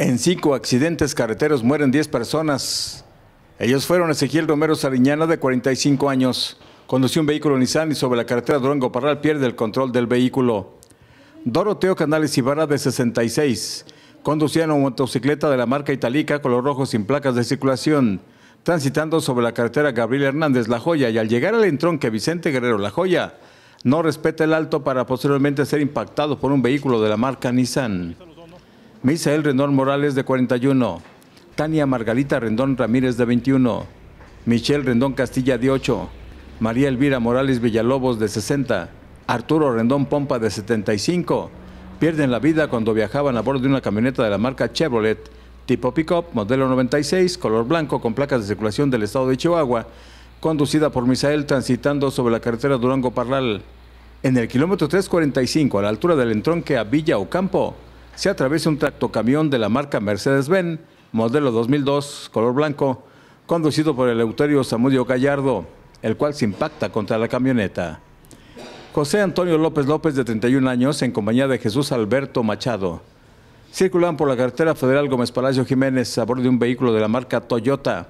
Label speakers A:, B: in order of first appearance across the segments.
A: En cinco accidentes carreteros mueren 10 personas. Ellos fueron Ezequiel Romero Sariñana, de 45 años. Conducía un vehículo Nissan y sobre la carretera Durango Parral pierde el control del vehículo. Doroteo Canales Ibarra, de 66. Conducía una motocicleta de la marca Italica, color rojo sin placas de circulación, transitando sobre la carretera Gabriel Hernández La Joya y al llegar al entronque Vicente Guerrero La Joya, no respeta el alto para posteriormente ser impactado por un vehículo de la marca Nissan. Misael Rendón Morales, de 41. Tania Margarita Rendón Ramírez, de 21. Michelle Rendón Castilla, de 8. María Elvira Morales Villalobos, de 60. Arturo Rendón Pompa, de 75. Pierden la vida cuando viajaban a bordo de una camioneta de la marca Chevrolet, tipo pickup, modelo 96, color blanco, con placas de circulación del estado de Chihuahua, conducida por Misael transitando sobre la carretera Durango-Parral. En el kilómetro 345, a la altura del entronque a Villa Ocampo, se atraviesa un tractocamión de la marca Mercedes-Benz, modelo 2002, color blanco, conducido por el Euterio Samudio Gallardo, el cual se impacta contra la camioneta. José Antonio López López, de 31 años, en compañía de Jesús Alberto Machado, circulan por la carretera federal Gómez Palacio Jiménez a bordo de un vehículo de la marca Toyota,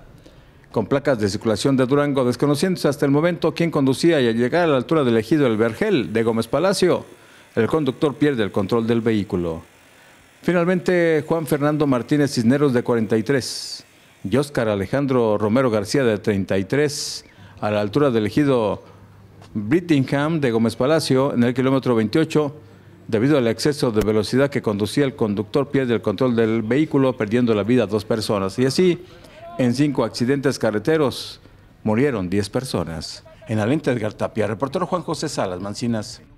A: con placas de circulación de Durango, desconociéndose hasta el momento quién conducía y al llegar a la altura del ejido El Vergel de Gómez Palacio, el conductor pierde el control del vehículo. Finalmente, Juan Fernando Martínez Cisneros de 43, y Óscar Alejandro Romero García de 33, a la altura del ejido Brittingham de Gómez Palacio, en el kilómetro 28, debido al exceso de velocidad que conducía el conductor, pierde el control del vehículo, perdiendo la vida a dos personas. Y así, en cinco accidentes carreteros, murieron 10 personas. En Edgar Tapia, reportero Juan José Salas Mancinas.